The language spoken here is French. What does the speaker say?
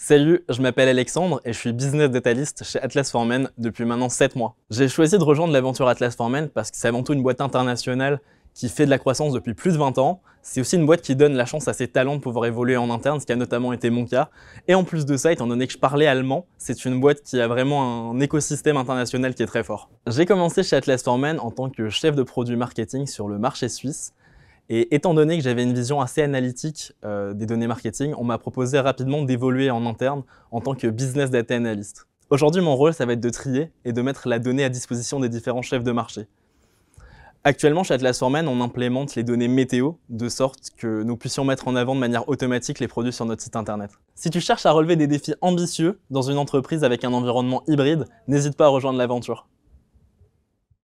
Salut, je m'appelle Alexandre et je suis business liste chez Atlas Formen depuis maintenant 7 mois. J'ai choisi de rejoindre l'aventure Atlas Formen parce que c'est avant tout une boîte internationale qui fait de la croissance depuis plus de 20 ans. C'est aussi une boîte qui donne la chance à ses talents de pouvoir évoluer en interne, ce qui a notamment été mon cas. Et en plus de ça, étant donné que je parlais allemand, c'est une boîte qui a vraiment un écosystème international qui est très fort. J'ai commencé chez Atlas Formen en tant que chef de produit marketing sur le marché suisse. Et étant donné que j'avais une vision assez analytique euh, des données marketing, on m'a proposé rapidement d'évoluer en interne en tant que business data analyst. Aujourd'hui, mon rôle, ça va être de trier et de mettre la donnée à disposition des différents chefs de marché. Actuellement, chez atlas on implémente les données météo de sorte que nous puissions mettre en avant de manière automatique les produits sur notre site internet. Si tu cherches à relever des défis ambitieux dans une entreprise avec un environnement hybride, n'hésite pas à rejoindre l'aventure.